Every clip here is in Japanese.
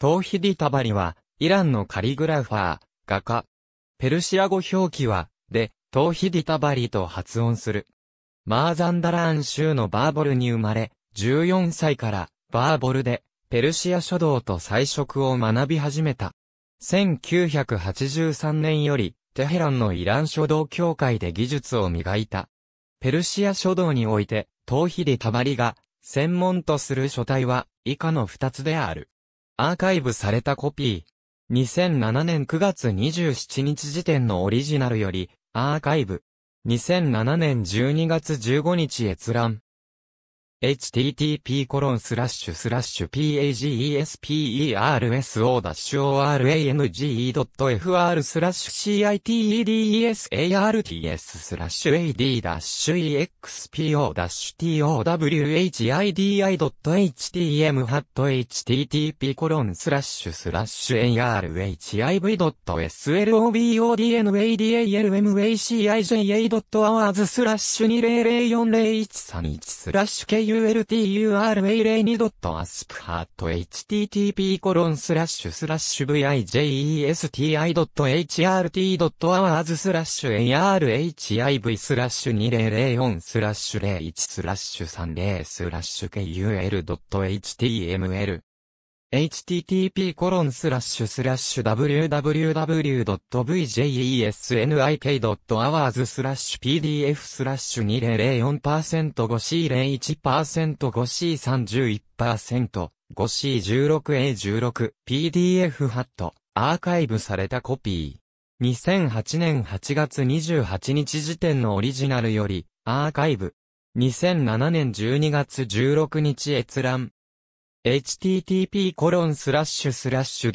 トーヒディ・タバリは、イランのカリグラファー、画家。ペルシア語表記は、で、トーヒディ・タバリと発音する。マーザンダラーン州のバーボルに生まれ、14歳からバーボルでペルシア書道と彩色を学び始めた。1983年よりテヘランのイラン書道協会で技術を磨いた。ペルシア書道において、トーヒディ・タバリが専門とする書体は以下の2つである。アーカイブされたコピー。2007年9月27日時点のオリジナルより、アーカイブ。2007年12月15日閲覧。http://pagesperso-orang.fr citedesarts ス ad-expo-towhidi.htm h ット http コロンスラッシュスラッシュ arhiv.slobodnadalmacija.hours スラッシュ200400131スラッシュ k ultmail02.aspat.http://vijesti.hrt.hours ス arhiv 2004 01スラ30 kul.html http://www.vjesnik.hours pdf 2004%5C01%5C31%5C16A16PDF h a t アーカイブされたコピー2008年8月28日時点のオリジナルよりアーカイブ2007年12月16日閲覧 http://www.daily.ir コロンススララッッシシュュスラッシュ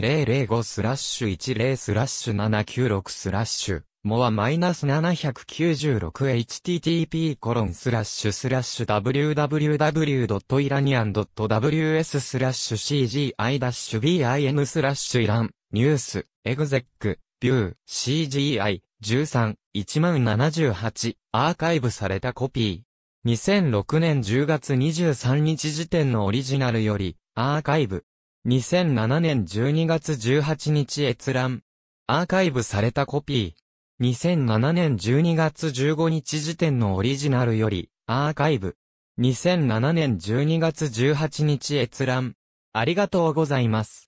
2005スラッシュ10スラッシュ796スラッシュモアマイナス 796http コロンスラッシュスラッシュ www.iranian.ws スラッシュ cgi-bin スラッシュイランニュースエグゼックビュー CGI 13 1078アーカイブされたコピー2006年10月23日時点のオリジナルより、アーカイブ。2007年12月18日閲覧。アーカイブされたコピー。2007年12月15日時点のオリジナルより、アーカイブ。2007年12月18日閲覧。ありがとうございます。